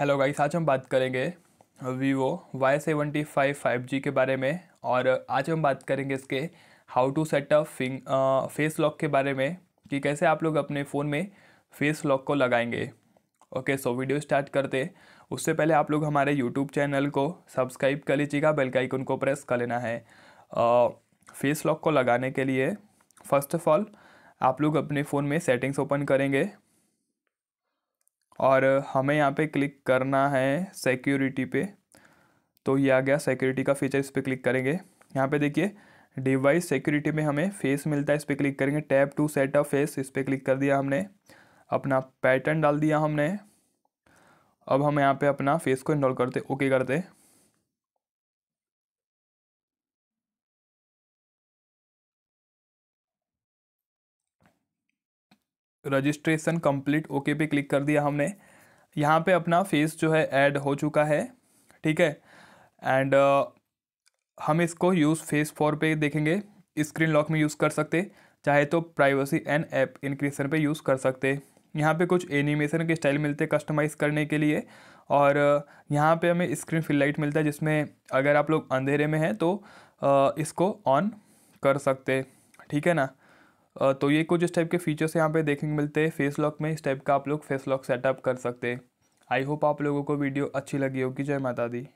hello guys आज हम बात करेंगे Vivo Y seventy five five G के बारे में और आज हम बात करेंगे इसके हाउ टू सेटअप फिंग फेस लॉक के बारे में कि कैसे आप लोग अपने फ़ोन में फेस लॉक को लगाएंगे ओके सो वीडियो स्टार्ट करते उससे पहले आप लोग हमारे यूट्यूब चैनल को सब्सक्राइब कर लीजिएगा बेल का आइकन को प्रेस कर लेना है फेस लॉक को लगाने के लिए फ़र्स्ट ऑफ ऑल आप लोग अपने फ़ोन में सेटिंग्स ओपन करेंगे और हमें यहाँ पे क्लिक करना है सिक्योरिटी पे तो ये आ गया सिक्योरिटी का फीचर इस पर क्लिक करेंगे यहाँ पे देखिए डिवाइस सिक्योरिटी में हमें फेस मिलता है इस पर क्लिक करेंगे tab to set up face इस पर क्लिक कर दिया हमने अपना पैटर्न डाल दिया हमने अब हम यहाँ पे अपना फेस को इनरोल करते ओके करते रजिस्ट्रेशन कंप्लीट ओके पे क्लिक कर दिया हमने यहाँ पे अपना फेस जो है ऐड हो चुका है ठीक है एंड uh, हम इसको यूज़ फेस फोर पे देखेंगे स्क्रीन लॉक में यूज़ कर सकते चाहे तो प्राइवेसी एंड ऐप इनक्रिप्शन पे यूज़ कर सकते यहाँ पे कुछ एनिमेशन के स्टाइल मिलते हैं कस्टमाइज़ करने के लिए और uh, यहाँ पे हमें स्क्रीन फिल लाइट मिलता है जिसमें अगर आप लोग अंधेरे में हैं तो uh, इसको ऑन कर सकते ठीक है ना तो ये कुछ इस टाइप के फीचर्स यहाँ पे देखने को मिलते हैं फेस लॉक में इस टाइप का आप लोग फेस लॉक सेटअप कर सकते हैं आई होप आप लोगों को वीडियो अच्छी लगी होगी जय माता दी